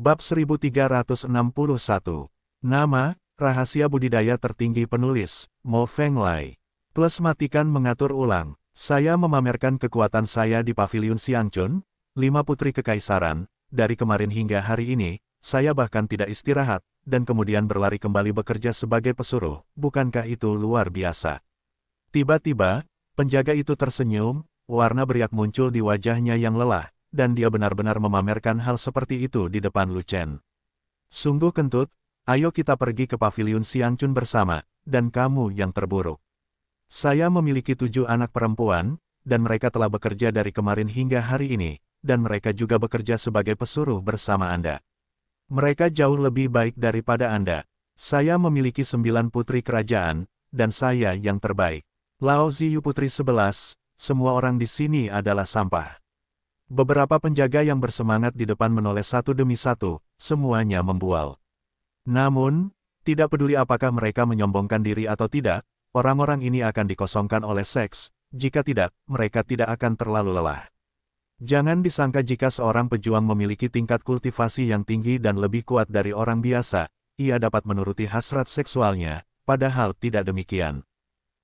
Bab 1361. Nama, Rahasia Budidaya Tertinggi Penulis, Mo Feng Lai. Plus matikan mengatur ulang. Saya memamerkan kekuatan saya di Paviliun Siangchun, lima putri kekaisaran, dari kemarin hingga hari ini, saya bahkan tidak istirahat, dan kemudian berlari kembali bekerja sebagai pesuruh, bukankah itu luar biasa? Tiba-tiba, penjaga itu tersenyum, warna beriak muncul di wajahnya yang lelah, dan dia benar-benar memamerkan hal seperti itu di depan Lu Chen. Sungguh kentut, ayo kita pergi ke pavilion paviliun Chun bersama, dan kamu yang terburuk. Saya memiliki tujuh anak perempuan, dan mereka telah bekerja dari kemarin hingga hari ini, dan mereka juga bekerja sebagai pesuruh bersama Anda. Mereka jauh lebih baik daripada Anda. Saya memiliki sembilan putri kerajaan, dan saya yang terbaik. Lao Ziyu Putri 11, semua orang di sini adalah sampah. Beberapa penjaga yang bersemangat di depan menoleh satu demi satu, semuanya membual. Namun, tidak peduli apakah mereka menyombongkan diri atau tidak, orang-orang ini akan dikosongkan oleh seks, jika tidak, mereka tidak akan terlalu lelah. Jangan disangka jika seorang pejuang memiliki tingkat kultivasi yang tinggi dan lebih kuat dari orang biasa, ia dapat menuruti hasrat seksualnya, padahal tidak demikian.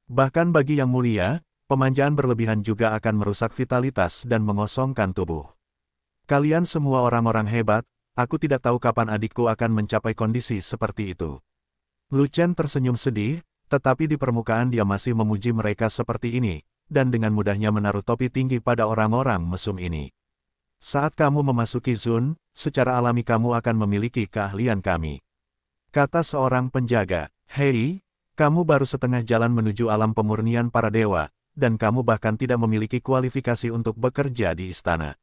Bahkan bagi yang mulia, Pemanjaan berlebihan juga akan merusak vitalitas dan mengosongkan tubuh. Kalian semua orang-orang hebat, aku tidak tahu kapan adikku akan mencapai kondisi seperti itu. Lucen tersenyum sedih, tetapi di permukaan dia masih memuji mereka seperti ini, dan dengan mudahnya menaruh topi tinggi pada orang-orang mesum ini. Saat kamu memasuki Zun, secara alami kamu akan memiliki keahlian kami. Kata seorang penjaga, Hei, kamu baru setengah jalan menuju alam pemurnian para dewa, dan kamu bahkan tidak memiliki kualifikasi untuk bekerja di istana.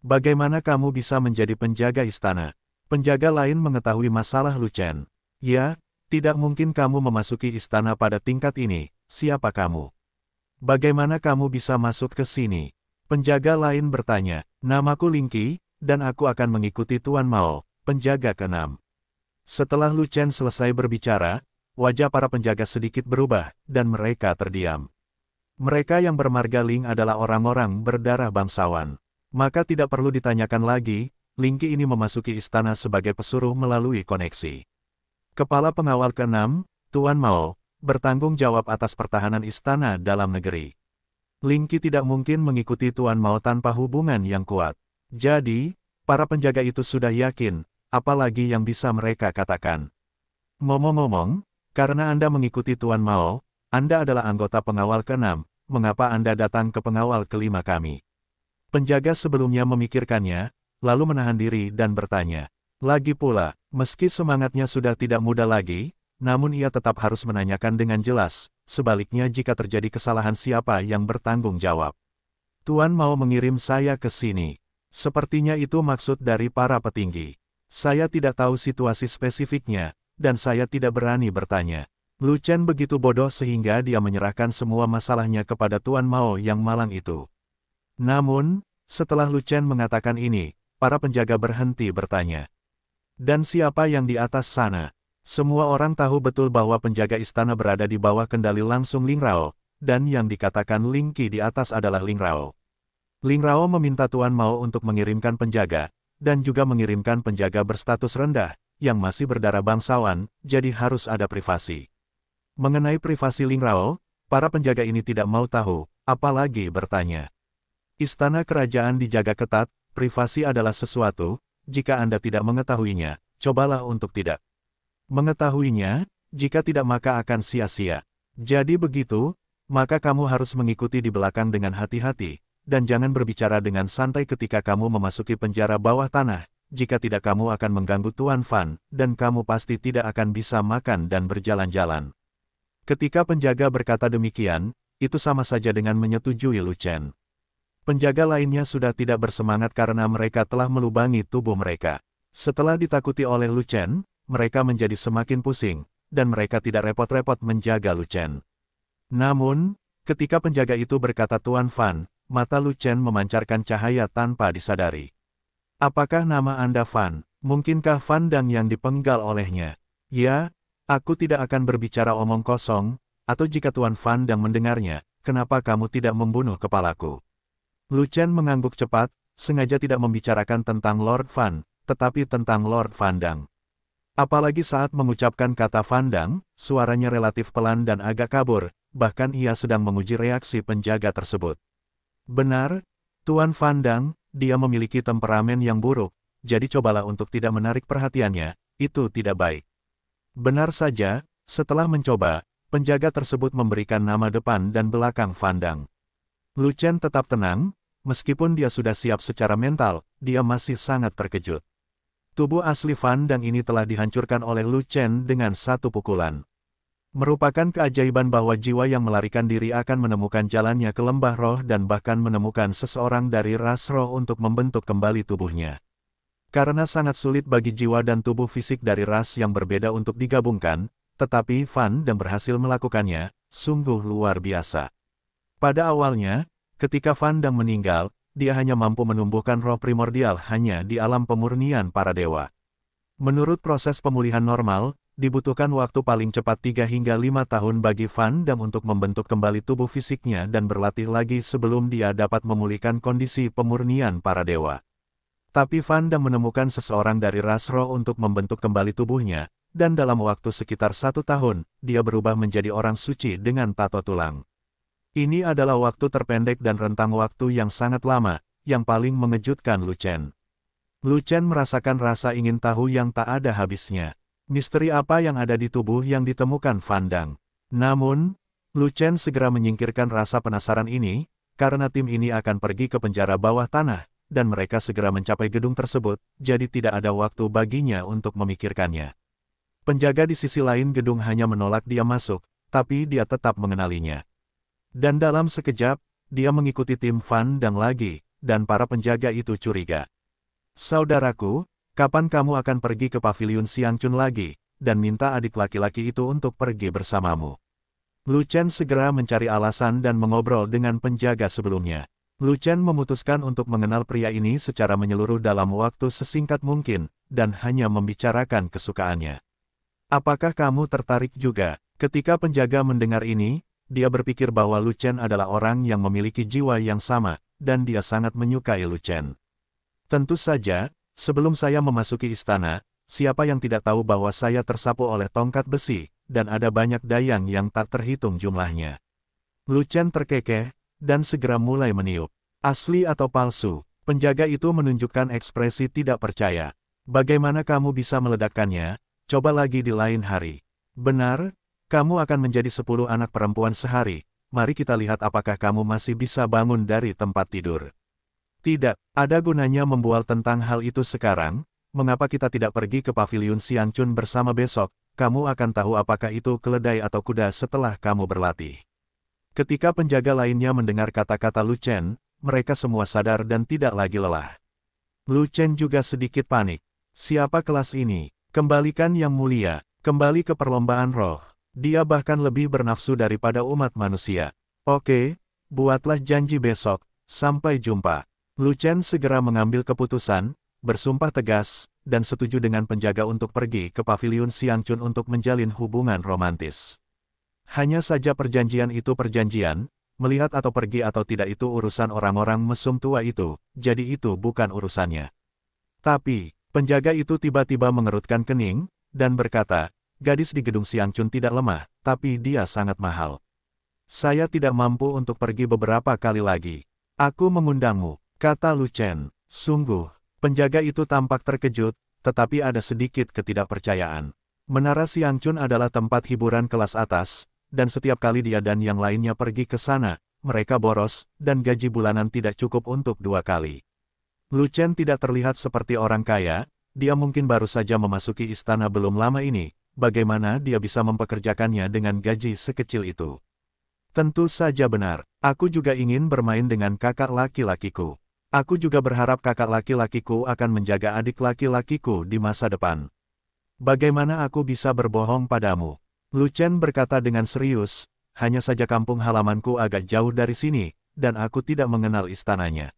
Bagaimana kamu bisa menjadi penjaga istana? Penjaga lain mengetahui masalah Luchen. Ya, tidak mungkin kamu memasuki istana pada tingkat ini, siapa kamu? Bagaimana kamu bisa masuk ke sini? Penjaga lain bertanya, namaku Lingqi, dan aku akan mengikuti Tuan Mao, penjaga keenam. Setelah Lu selesai berbicara, wajah para penjaga sedikit berubah, dan mereka terdiam. Mereka yang bermarga Ling adalah orang-orang berdarah bangsawan. Maka tidak perlu ditanyakan lagi, Lingki ini memasuki istana sebagai pesuruh melalui koneksi. Kepala pengawal keenam, Tuan Mao, bertanggung jawab atas pertahanan istana dalam negeri. Lingki tidak mungkin mengikuti Tuan Mao tanpa hubungan yang kuat. Jadi, para penjaga itu sudah yakin, apalagi yang bisa mereka katakan. Ngomong-ngomong, karena Anda mengikuti Tuan Mao, anda adalah anggota pengawal ke-6, mengapa Anda datang ke pengawal kelima kami? Penjaga sebelumnya memikirkannya, lalu menahan diri dan bertanya. Lagi pula, meski semangatnya sudah tidak muda lagi, namun ia tetap harus menanyakan dengan jelas, sebaliknya jika terjadi kesalahan siapa yang bertanggung jawab. Tuan mau mengirim saya ke sini. Sepertinya itu maksud dari para petinggi. Saya tidak tahu situasi spesifiknya, dan saya tidak berani bertanya. Lu Chen begitu bodoh sehingga dia menyerahkan semua masalahnya kepada Tuan Mao yang malang itu. Namun, setelah Lu Chen mengatakan ini, para penjaga berhenti bertanya. Dan siapa yang di atas sana? Semua orang tahu betul bahwa penjaga istana berada di bawah kendali langsung Ling Rao, dan yang dikatakan Ling Qi di atas adalah Ling Rao. Ling Rao meminta Tuan Mao untuk mengirimkan penjaga, dan juga mengirimkan penjaga berstatus rendah, yang masih berdarah bangsawan, jadi harus ada privasi. Mengenai privasi Ling Rao, para penjaga ini tidak mau tahu, apalagi bertanya. Istana kerajaan dijaga ketat, privasi adalah sesuatu, jika Anda tidak mengetahuinya, cobalah untuk tidak. Mengetahuinya, jika tidak maka akan sia-sia. Jadi begitu, maka kamu harus mengikuti di belakang dengan hati-hati, dan jangan berbicara dengan santai ketika kamu memasuki penjara bawah tanah, jika tidak kamu akan mengganggu Tuan Fan, dan kamu pasti tidak akan bisa makan dan berjalan-jalan. Ketika penjaga berkata demikian, itu sama saja dengan menyetujui Lu Chen. Penjaga lainnya sudah tidak bersemangat karena mereka telah melubangi tubuh mereka. Setelah ditakuti oleh Lu Chen, mereka menjadi semakin pusing, dan mereka tidak repot-repot menjaga Lu Chen. Namun, ketika penjaga itu berkata Tuan Fan, mata Lu Chen memancarkan cahaya tanpa disadari. Apakah nama Anda Fan? Mungkinkah Fan Dang yang dipenggal olehnya? Ya, Aku tidak akan berbicara omong kosong, atau jika Tuan Fan Dang mendengarnya, kenapa kamu tidak membunuh kepalaku? Lu Chen mengangguk cepat, sengaja tidak membicarakan tentang Lord Fan, tetapi tentang Lord Fan Dang. Apalagi saat mengucapkan kata Fan Dang, suaranya relatif pelan dan agak kabur, bahkan ia sedang menguji reaksi penjaga tersebut. Benar, Tuan Fan Dang, dia memiliki temperamen yang buruk, jadi cobalah untuk tidak menarik perhatiannya, itu tidak baik. Benar saja, setelah mencoba, penjaga tersebut memberikan nama depan dan belakang Fandang. Lucen tetap tenang, meskipun dia sudah siap secara mental, dia masih sangat terkejut. Tubuh asli Fandang ini telah dihancurkan oleh Lucen dengan satu pukulan. Merupakan keajaiban bahwa jiwa yang melarikan diri akan menemukan jalannya ke lembah roh dan bahkan menemukan seseorang dari ras roh untuk membentuk kembali tubuhnya. Karena sangat sulit bagi jiwa dan tubuh fisik dari ras yang berbeda untuk digabungkan, tetapi Van dan berhasil melakukannya, sungguh luar biasa. Pada awalnya, ketika Van dan meninggal, dia hanya mampu menumbuhkan roh primordial hanya di alam pemurnian para dewa. Menurut proses pemulihan normal, dibutuhkan waktu paling cepat 3 hingga 5 tahun bagi Van dan untuk membentuk kembali tubuh fisiknya dan berlatih lagi sebelum dia dapat memulihkan kondisi pemurnian para dewa. Tapi Vanda menemukan seseorang dari Rasro untuk membentuk kembali tubuhnya, dan dalam waktu sekitar satu tahun, dia berubah menjadi orang suci dengan tato tulang. Ini adalah waktu terpendek dan rentang waktu yang sangat lama, yang paling mengejutkan Lucen. Lucen merasakan rasa ingin tahu yang tak ada habisnya. Misteri apa yang ada di tubuh yang ditemukan Vandang. Namun, Lucen segera menyingkirkan rasa penasaran ini, karena tim ini akan pergi ke penjara bawah tanah, dan mereka segera mencapai gedung tersebut, jadi tidak ada waktu baginya untuk memikirkannya. Penjaga di sisi lain gedung hanya menolak dia masuk, tapi dia tetap mengenalinya. Dan dalam sekejap, dia mengikuti tim Fan dan lagi, dan para penjaga itu curiga. Saudaraku, kapan kamu akan pergi ke pavilion Chun lagi, dan minta adik laki-laki itu untuk pergi bersamamu? Lu Chen segera mencari alasan dan mengobrol dengan penjaga sebelumnya. Lu Chen memutuskan untuk mengenal pria ini secara menyeluruh dalam waktu sesingkat mungkin, dan hanya membicarakan kesukaannya. Apakah kamu tertarik juga? Ketika penjaga mendengar ini, dia berpikir bahwa Lu Chen adalah orang yang memiliki jiwa yang sama, dan dia sangat menyukai Lu Chen. Tentu saja, sebelum saya memasuki istana, siapa yang tidak tahu bahwa saya tersapu oleh tongkat besi, dan ada banyak dayang yang tak terhitung jumlahnya. Lu Chen terkekeh, dan segera mulai meniup. Asli atau palsu, penjaga itu menunjukkan ekspresi tidak percaya. Bagaimana kamu bisa meledakkannya? Coba lagi di lain hari. Benar, kamu akan menjadi sepuluh anak perempuan sehari. Mari kita lihat apakah kamu masih bisa bangun dari tempat tidur. Tidak, ada gunanya membual tentang hal itu sekarang. Mengapa kita tidak pergi ke paviliun Siangchun bersama besok? Kamu akan tahu apakah itu keledai atau kuda setelah kamu berlatih. Ketika penjaga lainnya mendengar kata-kata Lu Chen, mereka semua sadar dan tidak lagi lelah. Lu Chen juga sedikit panik. Siapa kelas ini? Kembalikan yang mulia, kembali ke perlombaan roh. Dia bahkan lebih bernafsu daripada umat manusia. Oke, buatlah janji besok, sampai jumpa. Lu Chen segera mengambil keputusan, bersumpah tegas, dan setuju dengan penjaga untuk pergi ke Paviliun Chun untuk menjalin hubungan romantis. Hanya saja perjanjian itu perjanjian, melihat atau pergi atau tidak itu urusan orang-orang mesum tua itu, jadi itu bukan urusannya. Tapi, penjaga itu tiba-tiba mengerutkan kening, dan berkata, gadis di gedung Siangcun tidak lemah, tapi dia sangat mahal. Saya tidak mampu untuk pergi beberapa kali lagi. Aku mengundangmu, kata Lu Chen. Sungguh, penjaga itu tampak terkejut, tetapi ada sedikit ketidakpercayaan. Menara Siangcun adalah tempat hiburan kelas atas, dan setiap kali dia dan yang lainnya pergi ke sana, mereka boros, dan gaji bulanan tidak cukup untuk dua kali. Lu Chen tidak terlihat seperti orang kaya, dia mungkin baru saja memasuki istana belum lama ini, bagaimana dia bisa mempekerjakannya dengan gaji sekecil itu. Tentu saja benar, aku juga ingin bermain dengan kakak laki-lakiku. Aku juga berharap kakak laki-lakiku akan menjaga adik laki-lakiku di masa depan. Bagaimana aku bisa berbohong padamu? Lu Chen berkata dengan serius, hanya saja kampung halamanku agak jauh dari sini, dan aku tidak mengenal istananya.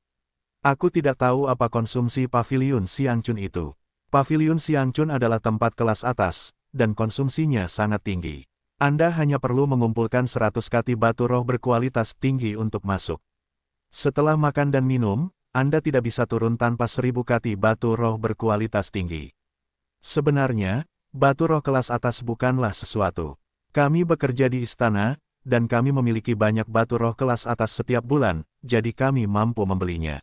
Aku tidak tahu apa konsumsi pavilion Siang Chun itu. Pavilion Siang Chun adalah tempat kelas atas, dan konsumsinya sangat tinggi. Anda hanya perlu mengumpulkan 100 kati batu roh berkualitas tinggi untuk masuk. Setelah makan dan minum, Anda tidak bisa turun tanpa 1000 kati batu roh berkualitas tinggi. Sebenarnya, batu roh kelas atas bukanlah sesuatu. Kami bekerja di istana, dan kami memiliki banyak batu roh kelas atas setiap bulan, jadi kami mampu membelinya.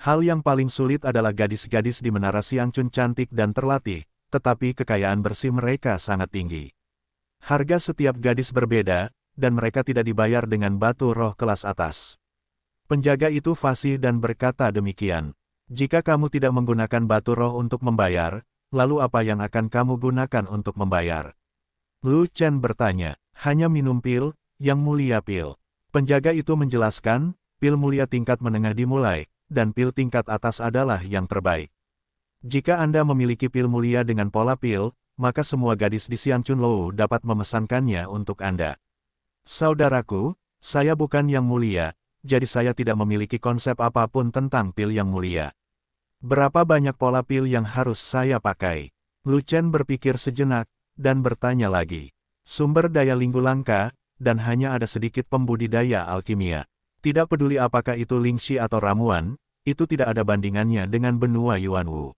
Hal yang paling sulit adalah gadis-gadis di Menara siang cun cantik dan terlatih, tetapi kekayaan bersih mereka sangat tinggi. Harga setiap gadis berbeda, dan mereka tidak dibayar dengan batu roh kelas atas. Penjaga itu fasih dan berkata demikian. Jika kamu tidak menggunakan batu roh untuk membayar, lalu apa yang akan kamu gunakan untuk membayar? Lu Chen bertanya, hanya minum pil, yang mulia pil. Penjaga itu menjelaskan, pil mulia tingkat menengah dimulai, dan pil tingkat atas adalah yang terbaik. Jika Anda memiliki pil mulia dengan pola pil, maka semua gadis di Chun Lou dapat memesankannya untuk Anda. Saudaraku, saya bukan yang mulia, jadi saya tidak memiliki konsep apapun tentang pil yang mulia. Berapa banyak pola pil yang harus saya pakai? Lucen berpikir sejenak, dan bertanya lagi. Sumber daya linggu langka, dan hanya ada sedikit pembudidaya alkimia. Tidak peduli apakah itu lingxi atau ramuan, itu tidak ada bandingannya dengan benua Yuanwu.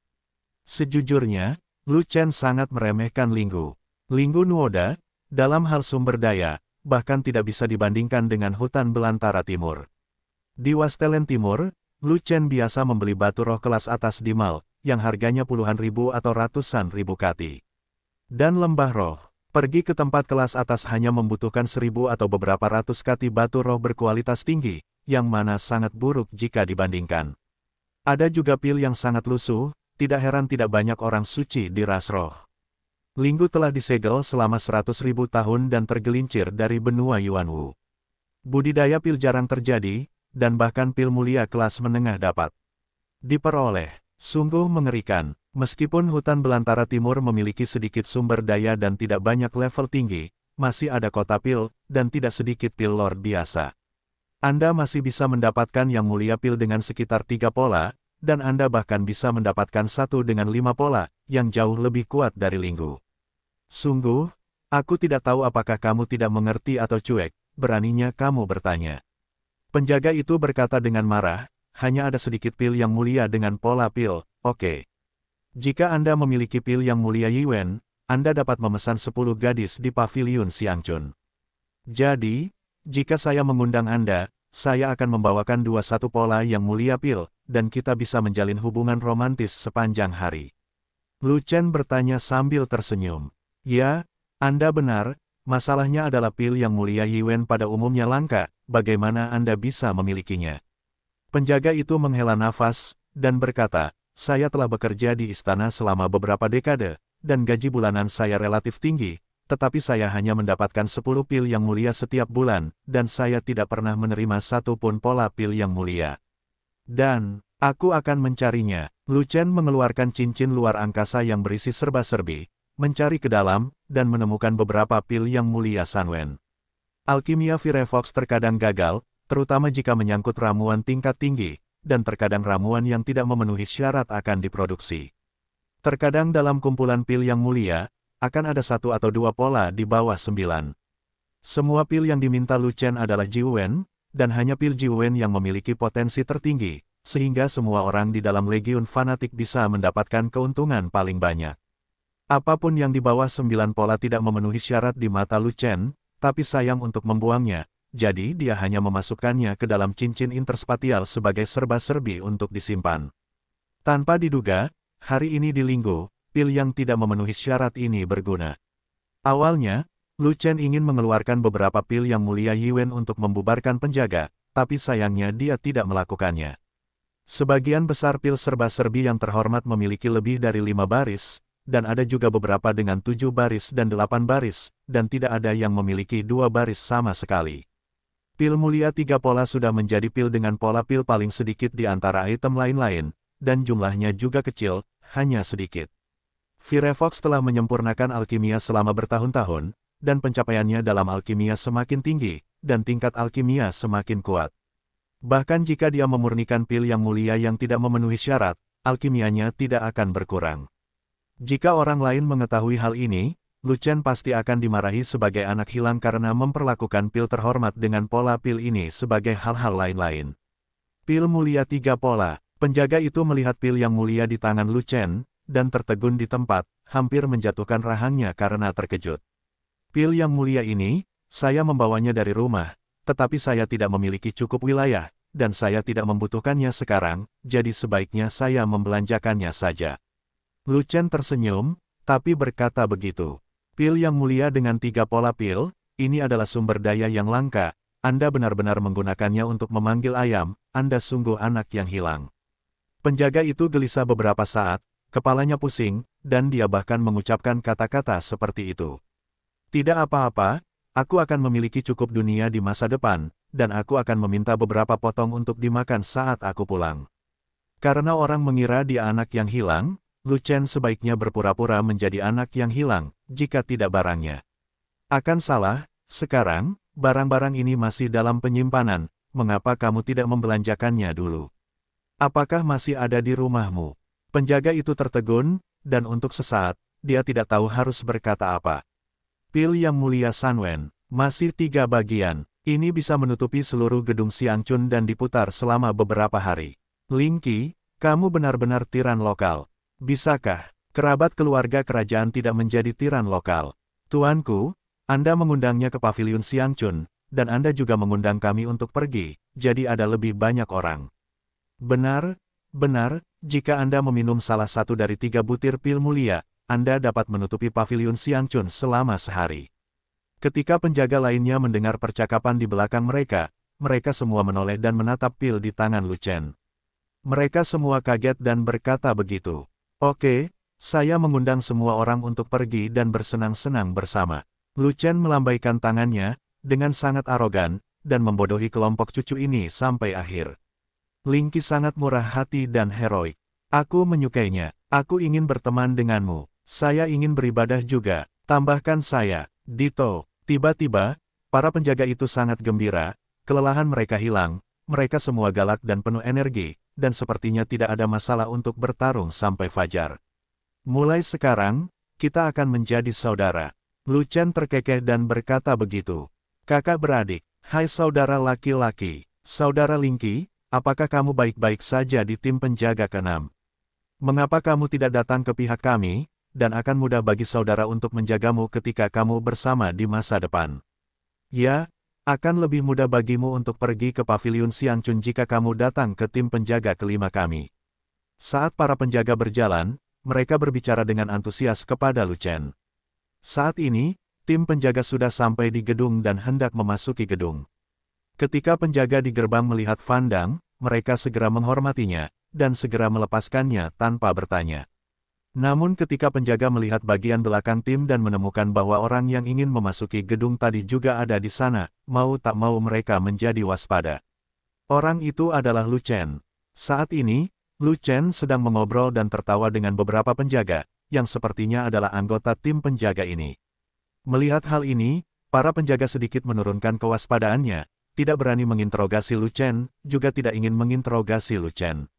Sejujurnya, Lu Chen sangat meremehkan Linggu. Linggu Nuoda, dalam hal sumber daya, bahkan tidak bisa dibandingkan dengan hutan belantara timur. Di Wastelen Timur, Lu Chen biasa membeli batu roh kelas atas di Mal, yang harganya puluhan ribu atau ratusan ribu kati. Dan lembah roh, pergi ke tempat kelas atas hanya membutuhkan seribu atau beberapa ratus kati batu roh berkualitas tinggi, yang mana sangat buruk jika dibandingkan. Ada juga pil yang sangat lusuh, tidak heran tidak banyak orang suci di ras roh. Linggu telah disegel selama seratus ribu tahun dan tergelincir dari benua Yuanwu. Budidaya pil jarang terjadi, dan bahkan pil mulia kelas menengah dapat diperoleh. Sungguh mengerikan, meskipun hutan belantara timur memiliki sedikit sumber daya dan tidak banyak level tinggi, masih ada kota pil, dan tidak sedikit pil lord biasa. Anda masih bisa mendapatkan yang mulia pil dengan sekitar tiga pola, dan Anda bahkan bisa mendapatkan satu dengan lima pola, yang jauh lebih kuat dari linggu. Sungguh, aku tidak tahu apakah kamu tidak mengerti atau cuek, beraninya kamu bertanya. Penjaga itu berkata dengan marah, hanya ada sedikit pil yang mulia dengan pola pil, oke. Okay. Jika Anda memiliki pil yang mulia Yiwen, Anda dapat memesan 10 gadis di pavilion Siangchun. Jadi, jika saya mengundang Anda, saya akan membawakan dua satu pola yang mulia pil, dan kita bisa menjalin hubungan romantis sepanjang hari. Lu Chen bertanya sambil tersenyum. Ya, Anda benar, masalahnya adalah pil yang mulia Yiwen pada umumnya langka, bagaimana Anda bisa memilikinya? Penjaga itu menghela nafas, dan berkata, saya telah bekerja di istana selama beberapa dekade, dan gaji bulanan saya relatif tinggi, tetapi saya hanya mendapatkan 10 pil yang mulia setiap bulan, dan saya tidak pernah menerima satu pun pola pil yang mulia. Dan, aku akan mencarinya. Lucen mengeluarkan cincin luar angkasa yang berisi serba-serbi, mencari ke dalam, dan menemukan beberapa pil yang mulia Sanwen. Alkimia Firefox terkadang gagal, terutama jika menyangkut ramuan tingkat tinggi, dan terkadang ramuan yang tidak memenuhi syarat akan diproduksi. Terkadang dalam kumpulan pil yang mulia, akan ada satu atau dua pola di bawah sembilan. Semua pil yang diminta Lucen adalah Jiwen, dan hanya pil Jiwen yang memiliki potensi tertinggi, sehingga semua orang di dalam legiun fanatik bisa mendapatkan keuntungan paling banyak. Apapun yang di bawah sembilan pola tidak memenuhi syarat di mata Lucen tapi sayang untuk membuangnya, jadi dia hanya memasukkannya ke dalam cincin interspatial sebagai serba-serbi untuk disimpan. Tanpa diduga, hari ini di Linggo, pil yang tidak memenuhi syarat ini berguna. Awalnya, Lu Chen ingin mengeluarkan beberapa pil yang mulia Yiwen untuk membubarkan penjaga, tapi sayangnya dia tidak melakukannya. Sebagian besar pil serba-serbi yang terhormat memiliki lebih dari lima baris, dan ada juga beberapa dengan tujuh baris dan delapan baris, dan tidak ada yang memiliki dua baris sama sekali. Pil mulia tiga pola sudah menjadi pil dengan pola pil paling sedikit di antara item lain-lain, dan jumlahnya juga kecil, hanya sedikit. Firefox telah menyempurnakan alkimia selama bertahun-tahun, dan pencapaiannya dalam alkimia semakin tinggi, dan tingkat alkimia semakin kuat. Bahkan jika dia memurnikan pil yang mulia yang tidak memenuhi syarat, alkimianya tidak akan berkurang. Jika orang lain mengetahui hal ini, Lucen pasti akan dimarahi sebagai anak hilang karena memperlakukan pil terhormat dengan pola pil ini sebagai hal-hal lain-lain. Pil mulia tiga pola, penjaga itu melihat pil yang mulia di tangan Lucen dan tertegun di tempat, hampir menjatuhkan rahangnya karena terkejut. Pil yang mulia ini, saya membawanya dari rumah, tetapi saya tidak memiliki cukup wilayah, dan saya tidak membutuhkannya sekarang, jadi sebaiknya saya membelanjakannya saja. Lu Chen tersenyum, tapi berkata begitu. Pil yang mulia dengan tiga pola pil, ini adalah sumber daya yang langka, Anda benar-benar menggunakannya untuk memanggil ayam, Anda sungguh anak yang hilang. Penjaga itu gelisah beberapa saat, kepalanya pusing, dan dia bahkan mengucapkan kata-kata seperti itu. Tidak apa-apa, aku akan memiliki cukup dunia di masa depan, dan aku akan meminta beberapa potong untuk dimakan saat aku pulang. Karena orang mengira dia anak yang hilang, Lu Chen sebaiknya berpura-pura menjadi anak yang hilang, jika tidak barangnya. Akan salah, sekarang, barang-barang ini masih dalam penyimpanan, mengapa kamu tidak membelanjakannya dulu? Apakah masih ada di rumahmu? Penjaga itu tertegun, dan untuk sesaat, dia tidak tahu harus berkata apa. Pil yang mulia Sanwen, masih tiga bagian, ini bisa menutupi seluruh gedung Siangchun dan diputar selama beberapa hari. Lingki, kamu benar-benar tiran lokal, Bisakah, kerabat keluarga kerajaan tidak menjadi tiran lokal? Tuanku, Anda mengundangnya ke pavilion Chun, dan Anda juga mengundang kami untuk pergi, jadi ada lebih banyak orang. Benar, benar, jika Anda meminum salah satu dari tiga butir pil mulia, Anda dapat menutupi pavilion Chun selama sehari. Ketika penjaga lainnya mendengar percakapan di belakang mereka, mereka semua menoleh dan menatap pil di tangan Lu Chen. Mereka semua kaget dan berkata begitu. Oke, saya mengundang semua orang untuk pergi dan bersenang-senang bersama. Lucian melambaikan tangannya, dengan sangat arogan, dan membodohi kelompok cucu ini sampai akhir. Lingki sangat murah hati dan heroik. Aku menyukainya, aku ingin berteman denganmu, saya ingin beribadah juga, tambahkan saya, Dito. Tiba-tiba, para penjaga itu sangat gembira, kelelahan mereka hilang, mereka semua galak dan penuh energi, dan sepertinya tidak ada masalah untuk bertarung sampai fajar. Mulai sekarang, kita akan menjadi saudara. Chen terkekeh dan berkata begitu. Kakak beradik, hai saudara laki-laki, saudara Lingqi, apakah kamu baik-baik saja di tim penjaga keenam? Mengapa kamu tidak datang ke pihak kami, dan akan mudah bagi saudara untuk menjagamu ketika kamu bersama di masa depan? Ya, akan lebih mudah bagimu untuk pergi ke pavilion Siang Chun jika kamu datang ke tim penjaga kelima kami. Saat para penjaga berjalan, mereka berbicara dengan antusias kepada Lu Chen. Saat ini, tim penjaga sudah sampai di gedung dan hendak memasuki gedung. Ketika penjaga di gerbang melihat Fandang, mereka segera menghormatinya, dan segera melepaskannya tanpa bertanya. Namun ketika penjaga melihat bagian belakang tim dan menemukan bahwa orang yang ingin memasuki gedung tadi juga ada di sana, mau tak mau mereka menjadi waspada. Orang itu adalah Lu Chen. Saat ini, Lu Chen sedang mengobrol dan tertawa dengan beberapa penjaga, yang sepertinya adalah anggota tim penjaga ini. Melihat hal ini, para penjaga sedikit menurunkan kewaspadaannya, tidak berani menginterogasi Lu Chen, juga tidak ingin menginterogasi Lu Chen.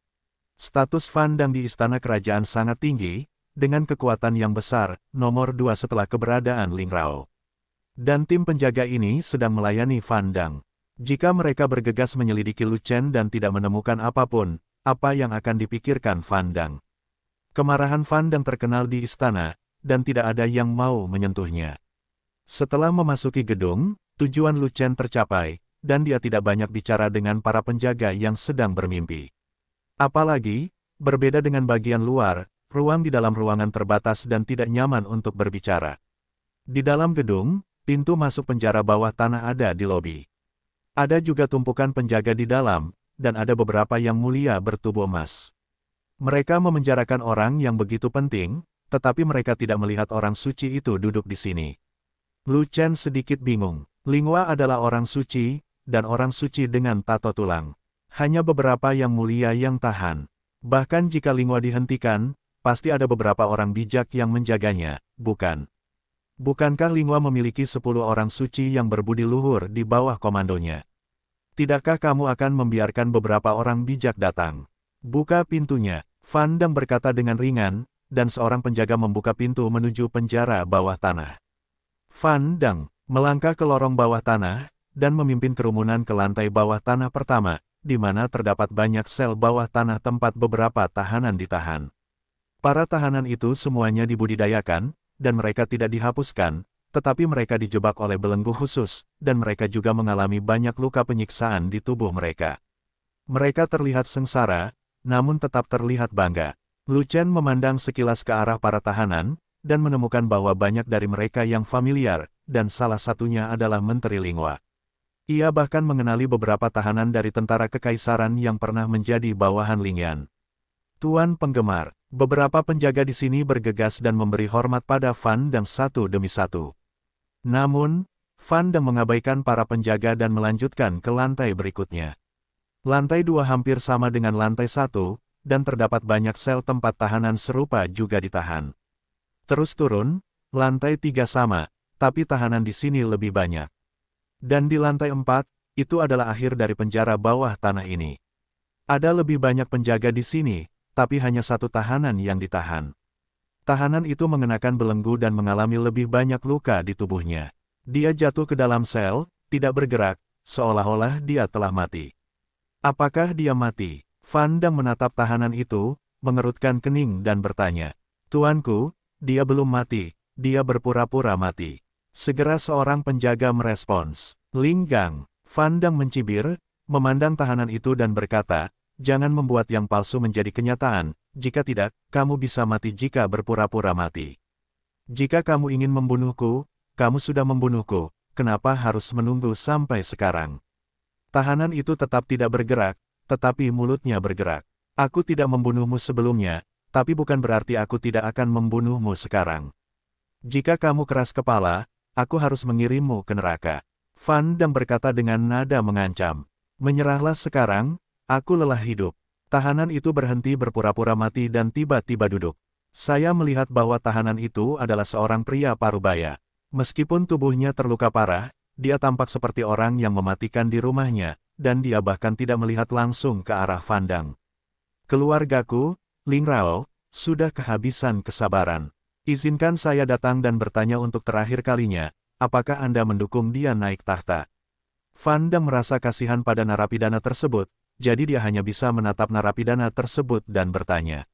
Status Fandang di istana kerajaan sangat tinggi, dengan kekuatan yang besar, nomor dua setelah keberadaan Ling Rao. Dan tim penjaga ini sedang melayani Fandang. Jika mereka bergegas menyelidiki Lu Chen dan tidak menemukan apapun, apa yang akan dipikirkan Fandang? Kemarahan Fandang terkenal di istana, dan tidak ada yang mau menyentuhnya. Setelah memasuki gedung, tujuan Lu Chen tercapai, dan dia tidak banyak bicara dengan para penjaga yang sedang bermimpi. Apalagi, berbeda dengan bagian luar, ruang di dalam ruangan terbatas dan tidak nyaman untuk berbicara. Di dalam gedung, pintu masuk penjara bawah tanah ada di lobi. Ada juga tumpukan penjaga di dalam, dan ada beberapa yang mulia bertubuh emas. Mereka memenjarakan orang yang begitu penting, tetapi mereka tidak melihat orang suci itu duduk di sini. Lu Chen sedikit bingung. Lingwa adalah orang suci, dan orang suci dengan tato tulang. Hanya beberapa yang mulia yang tahan. Bahkan jika Lingua dihentikan, pasti ada beberapa orang bijak yang menjaganya, bukan? Bukankah Lingua memiliki sepuluh orang suci yang berbudi luhur di bawah komandonya? Tidakkah kamu akan membiarkan beberapa orang bijak datang? Buka pintunya, Van Dam berkata dengan ringan, dan seorang penjaga membuka pintu menuju penjara bawah tanah. Van Dam melangkah ke lorong bawah tanah, dan memimpin kerumunan ke lantai bawah tanah pertama, di mana terdapat banyak sel bawah tanah tempat beberapa tahanan ditahan. Para tahanan itu semuanya dibudidayakan, dan mereka tidak dihapuskan, tetapi mereka dijebak oleh belenggu khusus, dan mereka juga mengalami banyak luka penyiksaan di tubuh mereka. Mereka terlihat sengsara, namun tetap terlihat bangga. Lucian memandang sekilas ke arah para tahanan, dan menemukan bahwa banyak dari mereka yang familiar, dan salah satunya adalah Menteri Lingwa. Ia bahkan mengenali beberapa tahanan dari tentara kekaisaran yang pernah menjadi bawahan Lingyan. Tuan penggemar, beberapa penjaga di sini bergegas dan memberi hormat pada Van dan satu demi satu. Namun, Van dan mengabaikan para penjaga dan melanjutkan ke lantai berikutnya. Lantai dua hampir sama dengan lantai satu, dan terdapat banyak sel tempat tahanan serupa juga ditahan. Terus turun, lantai tiga sama, tapi tahanan di sini lebih banyak. Dan di lantai empat, itu adalah akhir dari penjara bawah tanah ini. Ada lebih banyak penjaga di sini, tapi hanya satu tahanan yang ditahan. Tahanan itu mengenakan belenggu dan mengalami lebih banyak luka di tubuhnya. Dia jatuh ke dalam sel, tidak bergerak, seolah-olah dia telah mati. Apakah dia mati? Van Dang menatap tahanan itu, mengerutkan kening dan bertanya. Tuanku, dia belum mati, dia berpura-pura mati. Segera seorang penjaga merespons. Linggang, Van mencibir, memandang tahanan itu dan berkata, jangan membuat yang palsu menjadi kenyataan, jika tidak, kamu bisa mati jika berpura-pura mati. Jika kamu ingin membunuhku, kamu sudah membunuhku, kenapa harus menunggu sampai sekarang? Tahanan itu tetap tidak bergerak, tetapi mulutnya bergerak. Aku tidak membunuhmu sebelumnya, tapi bukan berarti aku tidak akan membunuhmu sekarang. Jika kamu keras kepala, aku harus mengirimmu ke neraka. Van Dam berkata dengan nada mengancam. Menyerahlah sekarang, aku lelah hidup. Tahanan itu berhenti berpura-pura mati dan tiba-tiba duduk. Saya melihat bahwa tahanan itu adalah seorang pria parubaya. Meskipun tubuhnya terluka parah, dia tampak seperti orang yang mematikan di rumahnya, dan dia bahkan tidak melihat langsung ke arah Fandang. Keluargaku, Ling Rao, sudah kehabisan kesabaran. Izinkan saya datang dan bertanya untuk terakhir kalinya, apakah Anda mendukung dia naik tahta? Vanda merasa kasihan pada narapidana tersebut, jadi dia hanya bisa menatap narapidana tersebut dan bertanya.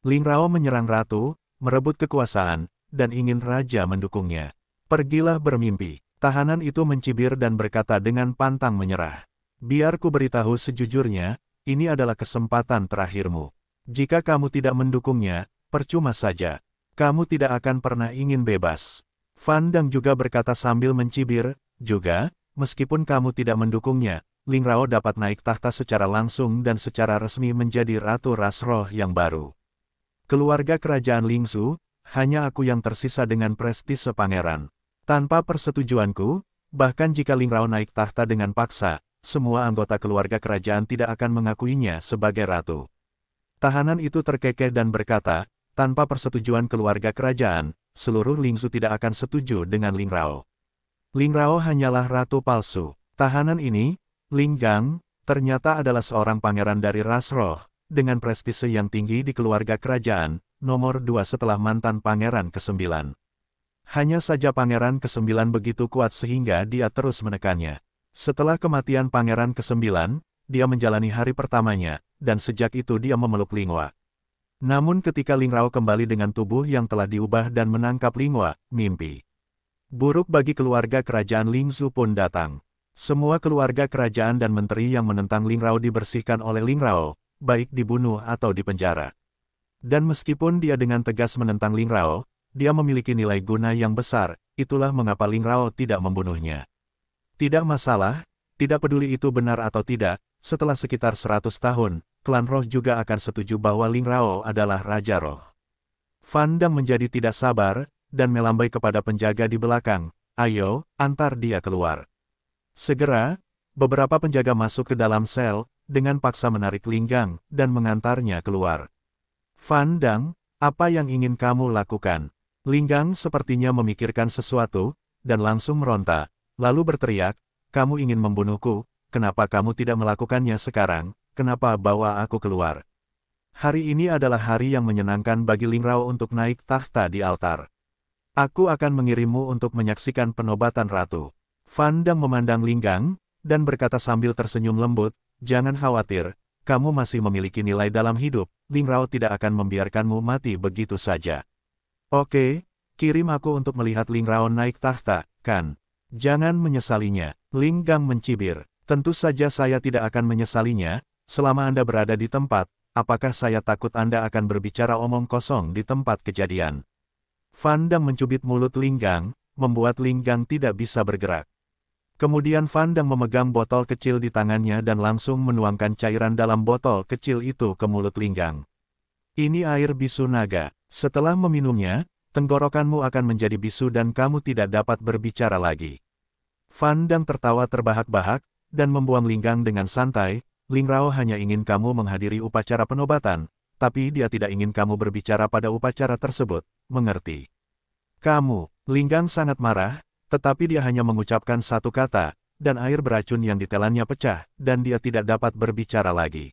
Ling Rao menyerang ratu, merebut kekuasaan, dan ingin raja mendukungnya. Pergilah bermimpi. Tahanan itu mencibir dan berkata dengan pantang menyerah. Biar ku beritahu sejujurnya, ini adalah kesempatan terakhirmu. Jika kamu tidak mendukungnya, percuma saja kamu tidak akan pernah ingin bebas. Fandang Dang juga berkata sambil mencibir, juga, meskipun kamu tidak mendukungnya, Ling Rao dapat naik tahta secara langsung dan secara resmi menjadi Ratu Rasroh yang baru. Keluarga kerajaan Lingzu, hanya aku yang tersisa dengan prestise pangeran. Tanpa persetujuanku, bahkan jika Ling Rao naik tahta dengan paksa, semua anggota keluarga kerajaan tidak akan mengakuinya sebagai ratu. Tahanan itu terkekeh dan berkata, tanpa persetujuan keluarga kerajaan, seluruh Lingzu tidak akan setuju dengan Ling Rao. Ling Rao hanyalah ratu palsu. Tahanan ini, Ling Gang, ternyata adalah seorang pangeran dari ras roh, dengan prestise yang tinggi di keluarga kerajaan, nomor dua setelah mantan pangeran ke-9. Hanya saja pangeran ke-9 begitu kuat sehingga dia terus menekannya. Setelah kematian pangeran ke-9, dia menjalani hari pertamanya, dan sejak itu dia memeluk Lingwa. Namun ketika Ling Rao kembali dengan tubuh yang telah diubah dan menangkap Ling Hua, mimpi buruk bagi keluarga kerajaan Ling Zhu pun datang. Semua keluarga kerajaan dan menteri yang menentang Ling Rao dibersihkan oleh Ling Rao, baik dibunuh atau dipenjara. Dan meskipun dia dengan tegas menentang Ling Rao, dia memiliki nilai guna yang besar, itulah mengapa Ling Rao tidak membunuhnya. Tidak masalah, tidak peduli itu benar atau tidak, setelah sekitar 100 tahun, klan roh juga akan setuju bahwa Ling Rao adalah Raja Roh. Van Dam menjadi tidak sabar, dan melambai kepada penjaga di belakang, ayo, antar dia keluar. Segera, beberapa penjaga masuk ke dalam sel, dengan paksa menarik linggang, dan mengantarnya keluar. Van Dam, apa yang ingin kamu lakukan? Linggang sepertinya memikirkan sesuatu, dan langsung meronta, lalu berteriak, kamu ingin membunuhku, kenapa kamu tidak melakukannya sekarang, kenapa bawa aku keluar? Hari ini adalah hari yang menyenangkan bagi Ling Rao untuk naik tahta di altar. Aku akan mengirimmu untuk menyaksikan penobatan ratu. Dang memandang Ling Gang dan berkata sambil tersenyum lembut, jangan khawatir, kamu masih memiliki nilai dalam hidup, Ling Rao tidak akan membiarkanmu mati begitu saja. Oke, kirim aku untuk melihat Ling Rao naik tahta, kan? Jangan menyesalinya, Ling Gang mencibir. Tentu saja saya tidak akan menyesalinya, Selama Anda berada di tempat, apakah saya takut Anda akan berbicara omong kosong di tempat kejadian? Van Dam mencubit mulut Linggang, membuat Linggang tidak bisa bergerak. Kemudian Van Dam memegang botol kecil di tangannya dan langsung menuangkan cairan dalam botol kecil itu ke mulut Linggang. Ini air bisu naga. Setelah meminumnya, tenggorokanmu akan menjadi bisu dan kamu tidak dapat berbicara lagi. Van Dam tertawa terbahak-bahak, dan membuang Linggang dengan santai, Ling Rao hanya ingin kamu menghadiri upacara penobatan, tapi dia tidak ingin kamu berbicara pada upacara tersebut, mengerti. Kamu, Linggang sangat marah, tetapi dia hanya mengucapkan satu kata, dan air beracun yang ditelannya pecah, dan dia tidak dapat berbicara lagi.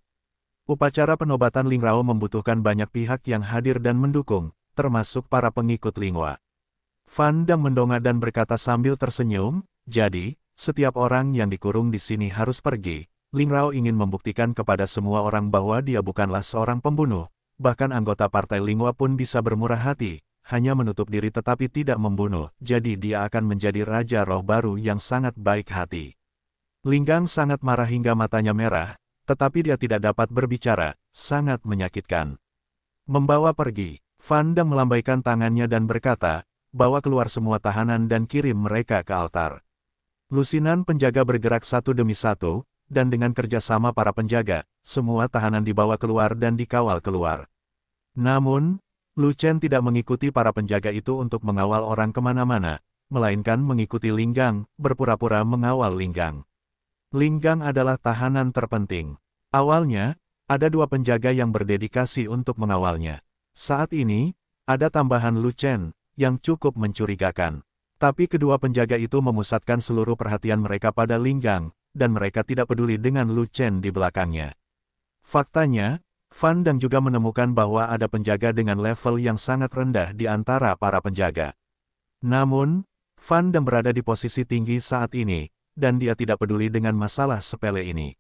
Upacara penobatan Ling Rao membutuhkan banyak pihak yang hadir dan mendukung, termasuk para pengikut Lingwa. Fan dang mendongak dan berkata sambil tersenyum, jadi, setiap orang yang dikurung di sini harus pergi, Ling Rao ingin membuktikan kepada semua orang bahwa dia bukanlah seorang pembunuh, bahkan anggota partai Lingwa pun bisa bermurah hati, hanya menutup diri tetapi tidak membunuh, jadi dia akan menjadi raja roh baru yang sangat baik hati. Linggang sangat marah hingga matanya merah, tetapi dia tidak dapat berbicara, sangat menyakitkan. Membawa pergi, Fan melambaikan tangannya dan berkata, bawa keluar semua tahanan dan kirim mereka ke altar. Lusinan penjaga bergerak satu demi satu, dan dengan kerjasama para penjaga, semua tahanan dibawa keluar dan dikawal keluar. Namun, Lu Chen tidak mengikuti para penjaga itu untuk mengawal orang kemana-mana, melainkan mengikuti Linggang, berpura-pura mengawal Linggang. Linggang adalah tahanan terpenting. Awalnya, ada dua penjaga yang berdedikasi untuk mengawalnya. Saat ini, ada tambahan Lu Chen, yang cukup mencurigakan. Tapi kedua penjaga itu memusatkan seluruh perhatian mereka pada Linggang, dan mereka tidak peduli dengan Lu Chen di belakangnya. Faktanya, Fan dan juga menemukan bahwa ada penjaga dengan level yang sangat rendah di antara para penjaga. Namun, Fan dan berada di posisi tinggi saat ini, dan dia tidak peduli dengan masalah sepele ini.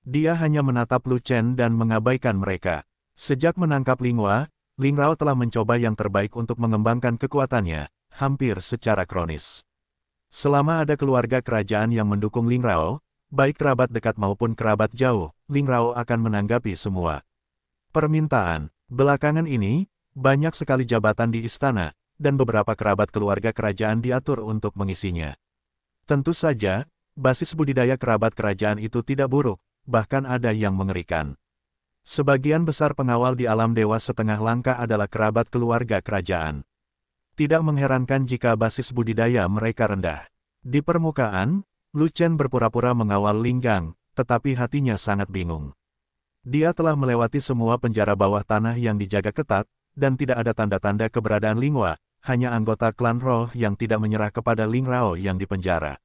Dia hanya menatap Lu Chen dan mengabaikan mereka. Sejak menangkap Ling Rao telah mencoba yang terbaik untuk mengembangkan kekuatannya, hampir secara kronis. Selama ada keluarga kerajaan yang mendukung Ling Rao, baik kerabat dekat maupun kerabat jauh, Ling Rao akan menanggapi semua permintaan. Belakangan ini, banyak sekali jabatan di istana, dan beberapa kerabat keluarga kerajaan diatur untuk mengisinya. Tentu saja, basis budidaya kerabat kerajaan itu tidak buruk, bahkan ada yang mengerikan. Sebagian besar pengawal di alam dewa setengah langkah adalah kerabat keluarga kerajaan. Tidak mengherankan jika basis budidaya mereka rendah. Di permukaan, Luchen berpura-pura mengawal Linggang, tetapi hatinya sangat bingung. Dia telah melewati semua penjara bawah tanah yang dijaga ketat, dan tidak ada tanda-tanda keberadaan Lingwa. hanya anggota klan roh yang tidak menyerah kepada Ling Rao yang dipenjara.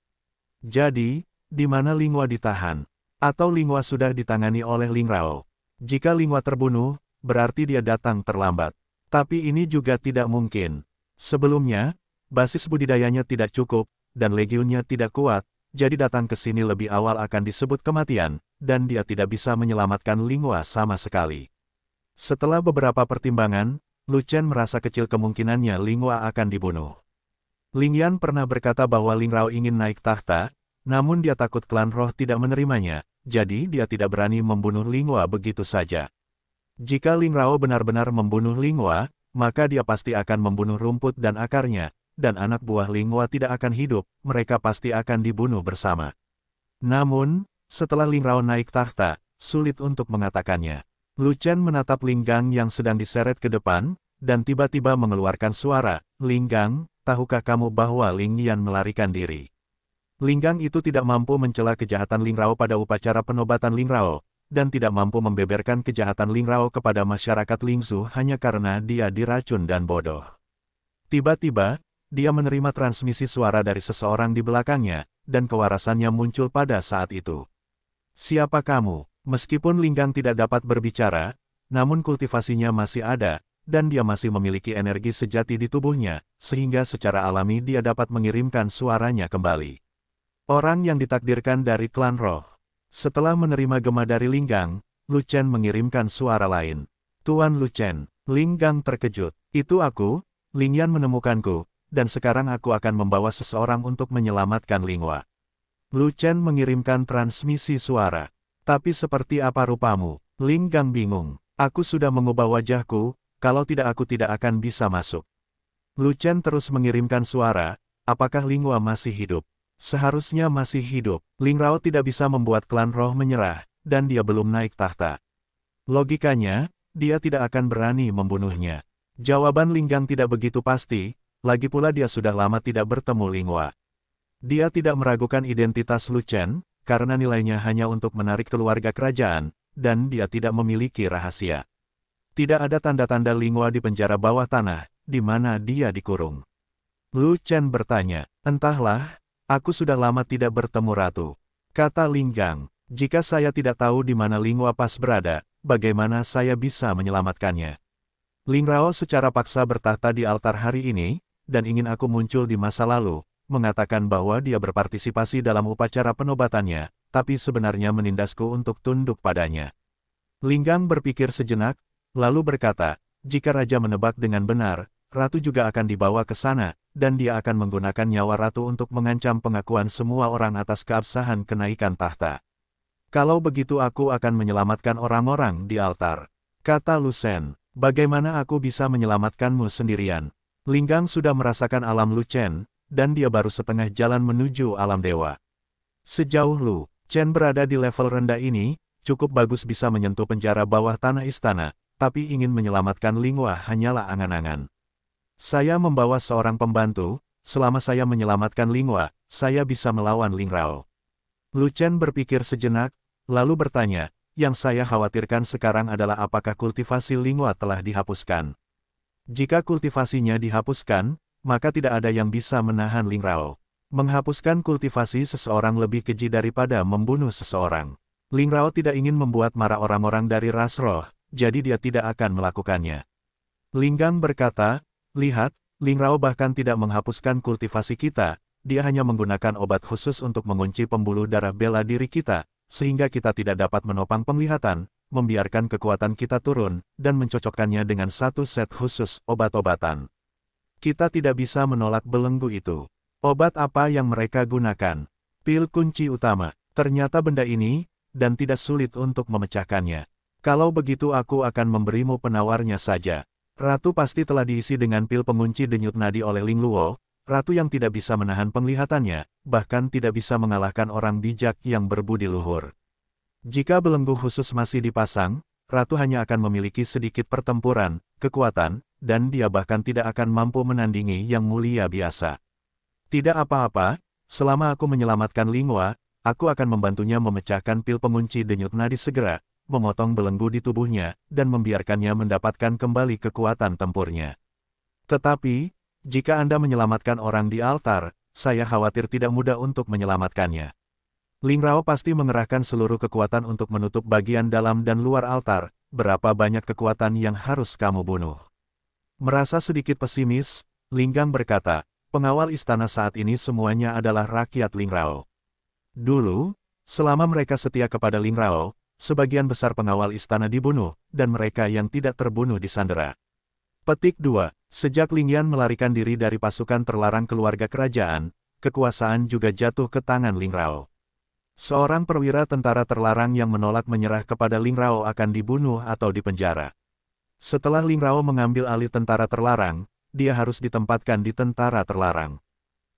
Jadi, di mana Lingwa ditahan? Atau Lingwa sudah ditangani oleh Ling Rao? Jika Lingwa terbunuh, berarti dia datang terlambat. Tapi ini juga tidak mungkin. Sebelumnya, basis budidayanya tidak cukup, dan legiunnya tidak kuat, jadi datang ke sini lebih awal akan disebut kematian, dan dia tidak bisa menyelamatkan Lingua sama sekali. Setelah beberapa pertimbangan, Lu Chen merasa kecil kemungkinannya Lingua akan dibunuh. Ling Yan pernah berkata bahwa Ling Rao ingin naik tahta, namun dia takut klan roh tidak menerimanya, jadi dia tidak berani membunuh Lingua begitu saja. Jika Ling Rao benar-benar membunuh Lingua, maka dia pasti akan membunuh rumput dan akarnya, dan anak buah Lingwa tidak akan hidup, mereka pasti akan dibunuh bersama. Namun, setelah Ling Rao naik tahta, sulit untuk mengatakannya. Lu Chen menatap Ling Gang yang sedang diseret ke depan, dan tiba-tiba mengeluarkan suara, Ling Gang, tahukah kamu bahwa Ling Yan melarikan diri? Ling Gang itu tidak mampu mencela kejahatan Ling Lingrao pada upacara penobatan Ling Lingrao, dan tidak mampu membeberkan kejahatan Ling Rao kepada masyarakat Ling Lingzu hanya karena dia diracun dan bodoh. Tiba-tiba, dia menerima transmisi suara dari seseorang di belakangnya, dan kewarasannya muncul pada saat itu. Siapa kamu? Meskipun Linggang tidak dapat berbicara, namun kultivasinya masih ada, dan dia masih memiliki energi sejati di tubuhnya, sehingga secara alami dia dapat mengirimkan suaranya kembali. Orang yang ditakdirkan dari klan roh. Setelah menerima gema dari Linggang, Lu Chen mengirimkan suara lain. Tuan Lu Chen, Linggang terkejut. Itu aku, Ling Yan menemukanku, dan sekarang aku akan membawa seseorang untuk menyelamatkan Lingwa. Lu Chen mengirimkan transmisi suara. Tapi seperti apa rupamu? Linggang bingung. Aku sudah mengubah wajahku, kalau tidak aku tidak akan bisa masuk. Lu Chen terus mengirimkan suara, apakah Lingwa masih hidup? Seharusnya masih hidup, Ling Rao tidak bisa membuat klan roh menyerah, dan dia belum naik tahta. Logikanya, dia tidak akan berani membunuhnya. Jawaban Linggang tidak begitu pasti, lagi pula dia sudah lama tidak bertemu Lingwa. Dia tidak meragukan identitas Lu Chen, karena nilainya hanya untuk menarik keluarga kerajaan, dan dia tidak memiliki rahasia. Tidak ada tanda-tanda Lingwa di penjara bawah tanah, di mana dia dikurung. Lu Chen bertanya, entahlah, Aku sudah lama tidak bertemu Ratu. Kata Linggang, jika saya tidak tahu di mana Ling Wapas berada, bagaimana saya bisa menyelamatkannya? Ling Rao secara paksa bertahta di altar hari ini, dan ingin aku muncul di masa lalu, mengatakan bahwa dia berpartisipasi dalam upacara penobatannya, tapi sebenarnya menindasku untuk tunduk padanya. Linggang berpikir sejenak, lalu berkata, jika Raja menebak dengan benar, Ratu juga akan dibawa ke sana, dan dia akan menggunakan nyawa Ratu untuk mengancam pengakuan semua orang atas keabsahan kenaikan tahta. Kalau begitu aku akan menyelamatkan orang-orang di altar. Kata Lucen, bagaimana aku bisa menyelamatkanmu sendirian? Linggang sudah merasakan alam Lucen, dan dia baru setengah jalan menuju alam dewa. Sejauh Lu, Chen berada di level rendah ini, cukup bagus bisa menyentuh penjara bawah tanah istana, tapi ingin menyelamatkan Lingwa hanyalah angan-angan. Saya membawa seorang pembantu, selama saya menyelamatkan Lingwa, saya bisa melawan Ling Lingrao. Chen berpikir sejenak, lalu bertanya, yang saya khawatirkan sekarang adalah apakah kultivasi Lingwa telah dihapuskan. Jika kultivasinya dihapuskan, maka tidak ada yang bisa menahan Ling Rao. Menghapuskan kultivasi seseorang lebih keji daripada membunuh seseorang. Ling Rao tidak ingin membuat marah orang-orang dari ras roh, jadi dia tidak akan melakukannya. Linggang berkata, Lihat, Ling Rao bahkan tidak menghapuskan kultivasi kita, dia hanya menggunakan obat khusus untuk mengunci pembuluh darah bela diri kita, sehingga kita tidak dapat menopang penglihatan, membiarkan kekuatan kita turun, dan mencocokkannya dengan satu set khusus obat-obatan. Kita tidak bisa menolak belenggu itu. Obat apa yang mereka gunakan? Pil kunci utama. Ternyata benda ini, dan tidak sulit untuk memecahkannya. Kalau begitu aku akan memberimu penawarnya saja. Ratu pasti telah diisi dengan pil pengunci denyut nadi oleh Ling Luo, ratu yang tidak bisa menahan penglihatannya, bahkan tidak bisa mengalahkan orang bijak yang berbudi luhur. Jika belenggu khusus masih dipasang, ratu hanya akan memiliki sedikit pertempuran, kekuatan, dan dia bahkan tidak akan mampu menandingi yang mulia biasa. Tidak apa-apa, selama aku menyelamatkan Lingwa, aku akan membantunya memecahkan pil pengunci denyut nadi segera, memotong belenggu di tubuhnya, dan membiarkannya mendapatkan kembali kekuatan tempurnya. Tetapi, jika Anda menyelamatkan orang di altar, saya khawatir tidak mudah untuk menyelamatkannya. Ling Rao pasti mengerahkan seluruh kekuatan untuk menutup bagian dalam dan luar altar, berapa banyak kekuatan yang harus kamu bunuh. Merasa sedikit pesimis, Ling Gang berkata, pengawal istana saat ini semuanya adalah rakyat Ling Rao. Dulu, selama mereka setia kepada Ling Rao, sebagian besar pengawal istana dibunuh, dan mereka yang tidak terbunuh di Sandera. Petik 2. Sejak Lingyan melarikan diri dari pasukan terlarang keluarga kerajaan, kekuasaan juga jatuh ke tangan Ling Rao. Seorang perwira tentara terlarang yang menolak menyerah kepada Ling Rao akan dibunuh atau dipenjara. Setelah Ling Rao mengambil alih tentara terlarang, dia harus ditempatkan di tentara terlarang.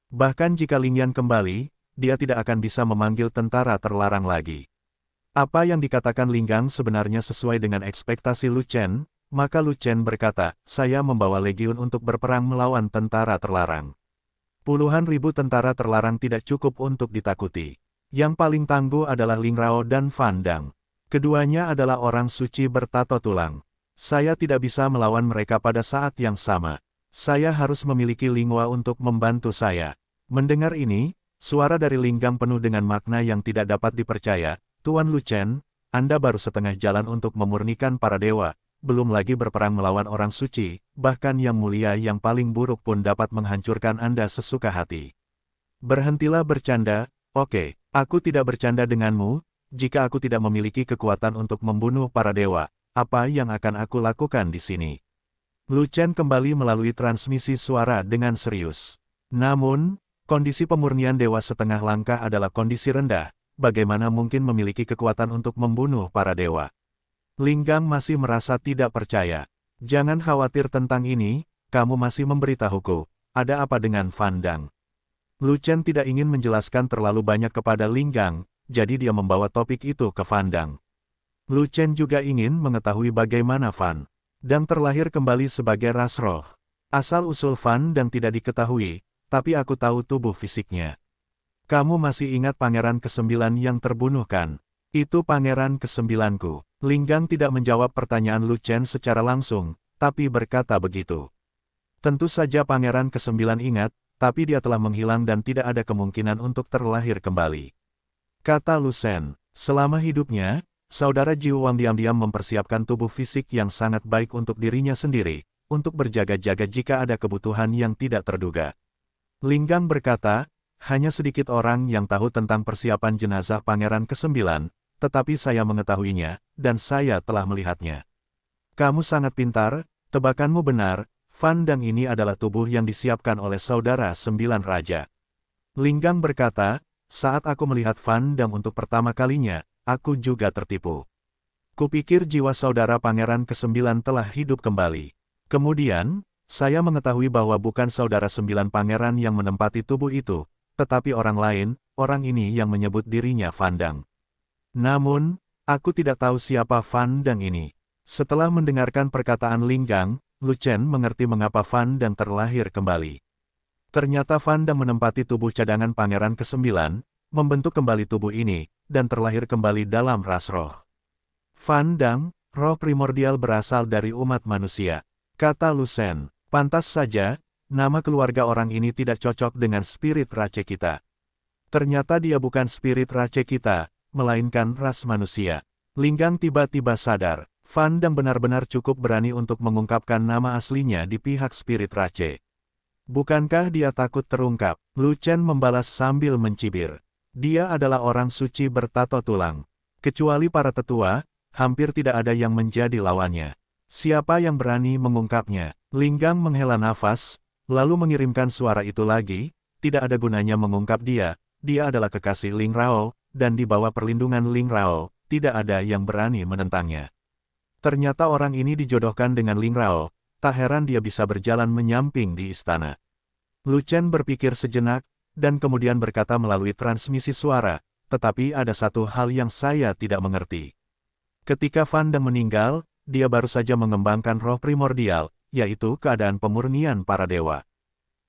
Bahkan jika Lingyan kembali, dia tidak akan bisa memanggil tentara terlarang lagi. Apa yang dikatakan Linggang sebenarnya sesuai dengan ekspektasi Lu Chen, maka Lu Chen berkata, saya membawa legiun untuk berperang melawan tentara terlarang. Puluhan ribu tentara terlarang tidak cukup untuk ditakuti. Yang paling tangguh adalah Ling Rao dan Fan Dang. Keduanya adalah orang suci bertato tulang. Saya tidak bisa melawan mereka pada saat yang sama. Saya harus memiliki lingua untuk membantu saya. Mendengar ini, suara dari Linggang penuh dengan makna yang tidak dapat dipercaya, Tuan Lu Anda baru setengah jalan untuk memurnikan para dewa, belum lagi berperang melawan orang suci, bahkan yang mulia yang paling buruk pun dapat menghancurkan Anda sesuka hati. Berhentilah bercanda, oke, aku tidak bercanda denganmu, jika aku tidak memiliki kekuatan untuk membunuh para dewa, apa yang akan aku lakukan di sini? Lu kembali melalui transmisi suara dengan serius. Namun, kondisi pemurnian dewa setengah langkah adalah kondisi rendah, bagaimana mungkin memiliki kekuatan untuk membunuh para dewa? Linggang masih merasa tidak percaya. Jangan khawatir tentang ini, kamu masih memberitahuku. Ada apa dengan Fandang? Lucen tidak ingin menjelaskan terlalu banyak kepada Linggang, jadi dia membawa topik itu ke Fandang. Lucen juga ingin mengetahui bagaimana Fan dan terlahir kembali sebagai ras roh. Asal-usul Fan dan tidak diketahui, tapi aku tahu tubuh fisiknya. Kamu masih ingat pangeran kesembilan yang terbunuh kan? Itu pangeran kesembilanku. Linggang tidak menjawab pertanyaan Lu Chen secara langsung, tapi berkata begitu. Tentu saja pangeran kesembilan ingat, tapi dia telah menghilang dan tidak ada kemungkinan untuk terlahir kembali. Kata Lu Chen, selama hidupnya, saudara Ji Wang diam-diam mempersiapkan tubuh fisik yang sangat baik untuk dirinya sendiri, untuk berjaga-jaga jika ada kebutuhan yang tidak terduga. Linggang berkata, hanya sedikit orang yang tahu tentang persiapan jenazah Pangeran ke-9, tetapi saya mengetahuinya, dan saya telah melihatnya. Kamu sangat pintar, tebakanmu benar, Van Fandang ini adalah tubuh yang disiapkan oleh saudara sembilan raja. Linggang berkata, saat aku melihat Van Fandang untuk pertama kalinya, aku juga tertipu. Kupikir jiwa saudara pangeran ke-9 telah hidup kembali. Kemudian, saya mengetahui bahwa bukan saudara sembilan pangeran yang menempati tubuh itu, tetapi orang lain, orang ini yang menyebut dirinya Vandang. Namun, aku tidak tahu siapa Vandang ini. Setelah mendengarkan perkataan Linggang, Lu Chen mengerti mengapa Vandang terlahir kembali. Ternyata Vandang menempati tubuh cadangan Pangeran ke-9, membentuk kembali tubuh ini, dan terlahir kembali dalam ras roh. Vandang, roh primordial berasal dari umat manusia. Kata Lucen. pantas saja, Nama keluarga orang ini tidak cocok dengan spirit race kita. Ternyata dia bukan spirit race kita, melainkan ras manusia. Linggang tiba-tiba sadar, Van Dang benar-benar cukup berani untuk mengungkapkan nama aslinya di pihak spirit race. Bukankah dia takut terungkap? Lu Chen membalas sambil mencibir. Dia adalah orang suci bertato tulang. Kecuali para tetua, hampir tidak ada yang menjadi lawannya. Siapa yang berani mengungkapnya? Linggang menghela nafas, Lalu mengirimkan suara itu lagi, tidak ada gunanya mengungkap dia, dia adalah kekasih Ling Rao, dan di bawah perlindungan Ling Rao, tidak ada yang berani menentangnya. Ternyata orang ini dijodohkan dengan Ling Rao, tak heran dia bisa berjalan menyamping di istana. Lu Chen berpikir sejenak, dan kemudian berkata melalui transmisi suara, tetapi ada satu hal yang saya tidak mengerti. Ketika Fanda meninggal, dia baru saja mengembangkan roh primordial, yaitu keadaan pemurnian para dewa.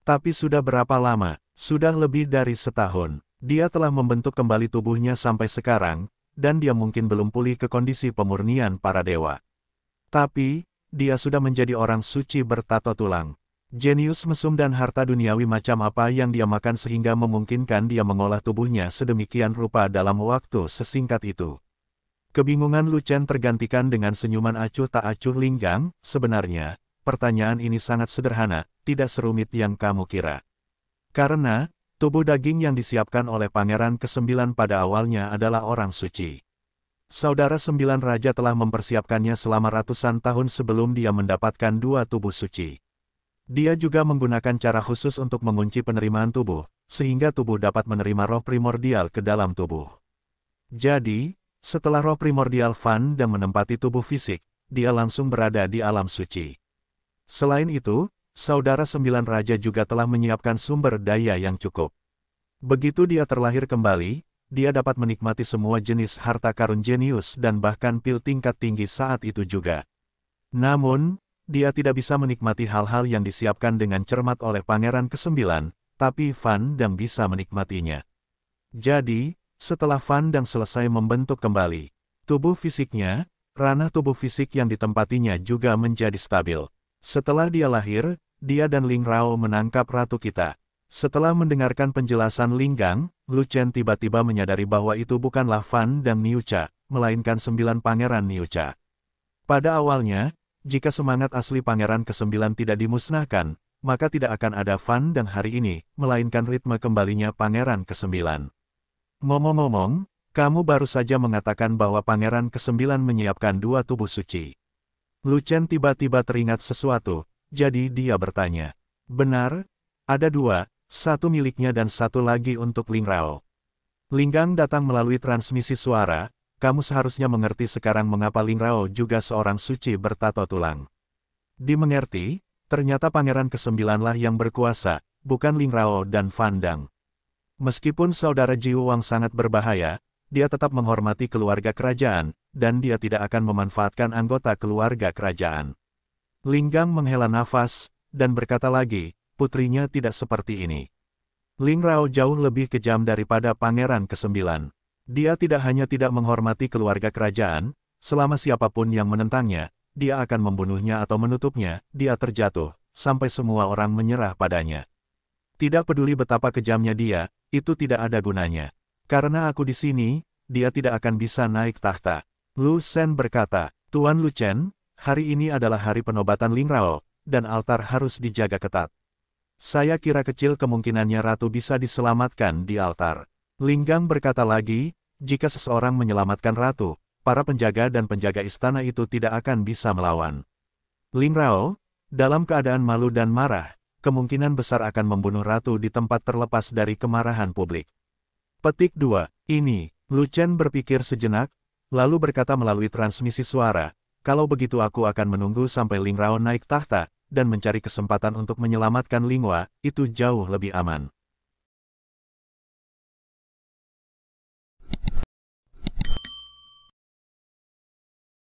Tapi sudah berapa lama, sudah lebih dari setahun, dia telah membentuk kembali tubuhnya sampai sekarang, dan dia mungkin belum pulih ke kondisi pemurnian para dewa. Tapi, dia sudah menjadi orang suci bertato tulang. Jenius mesum dan harta duniawi macam apa yang dia makan sehingga memungkinkan dia mengolah tubuhnya sedemikian rupa dalam waktu sesingkat itu. Kebingungan Lucen tergantikan dengan senyuman acuh tak acuh linggang, sebenarnya, Pertanyaan ini sangat sederhana, tidak serumit yang kamu kira. Karena, tubuh daging yang disiapkan oleh Pangeran ke-9 pada awalnya adalah orang suci. Saudara sembilan raja telah mempersiapkannya selama ratusan tahun sebelum dia mendapatkan dua tubuh suci. Dia juga menggunakan cara khusus untuk mengunci penerimaan tubuh, sehingga tubuh dapat menerima roh primordial ke dalam tubuh. Jadi, setelah roh primordial Van dan menempati tubuh fisik, dia langsung berada di alam suci. Selain itu, Saudara Sembilan Raja juga telah menyiapkan sumber daya yang cukup. Begitu dia terlahir kembali, dia dapat menikmati semua jenis harta karun jenius dan bahkan pil tingkat tinggi saat itu juga. Namun, dia tidak bisa menikmati hal-hal yang disiapkan dengan cermat oleh Pangeran Kesembilan, tapi Van dang bisa menikmatinya. Jadi, setelah Van dang selesai membentuk kembali tubuh fisiknya, ranah tubuh fisik yang ditempatinya juga menjadi stabil. Setelah dia lahir, dia dan Ling Rao menangkap ratu kita. Setelah mendengarkan penjelasan Ling Gang, Lu Chen tiba-tiba menyadari bahwa itu bukanlah Fan dan Niucha, melainkan sembilan pangeran Niucha. Pada awalnya, jika semangat asli pangeran ke-9 tidak dimusnahkan, maka tidak akan ada Fan dan hari ini, melainkan ritme kembalinya pangeran ke-9. Ngomong-ngomong, kamu baru saja mengatakan bahwa pangeran ke-9 menyiapkan dua tubuh suci. Lucian tiba-tiba teringat sesuatu, jadi dia bertanya. Benar? Ada dua, satu miliknya dan satu lagi untuk Ling Rao. Linggang datang melalui transmisi suara, kamu seharusnya mengerti sekarang mengapa Ling Rao juga seorang suci bertato tulang. Dimengerti, ternyata pangeran kesembilanlah yang berkuasa, bukan Ling Rao dan Fandang. Meskipun saudara Ji Wang sangat berbahaya, dia tetap menghormati keluarga kerajaan, dan dia tidak akan memanfaatkan anggota keluarga kerajaan. Linggang menghela nafas, dan berkata lagi, putrinya tidak seperti ini. Ling Rao jauh lebih kejam daripada Pangeran Kesembilan. Dia tidak hanya tidak menghormati keluarga kerajaan, selama siapapun yang menentangnya, dia akan membunuhnya atau menutupnya, dia terjatuh, sampai semua orang menyerah padanya. Tidak peduli betapa kejamnya dia, itu tidak ada gunanya. Karena aku di sini, dia tidak akan bisa naik tahta. Lu Shen berkata, Tuan Lu Chen, hari ini adalah hari penobatan Ling Rao, dan altar harus dijaga ketat. Saya kira kecil kemungkinannya ratu bisa diselamatkan di altar. Linggang berkata lagi, jika seseorang menyelamatkan ratu, para penjaga dan penjaga istana itu tidak akan bisa melawan. Ling Rao, dalam keadaan malu dan marah, kemungkinan besar akan membunuh ratu di tempat terlepas dari kemarahan publik. Petik 2. Ini, Lu Chen berpikir sejenak, lalu berkata melalui transmisi suara, kalau begitu aku akan menunggu sampai Ling Rao naik tahta, dan mencari kesempatan untuk menyelamatkan Ling Lingwa, itu jauh lebih aman.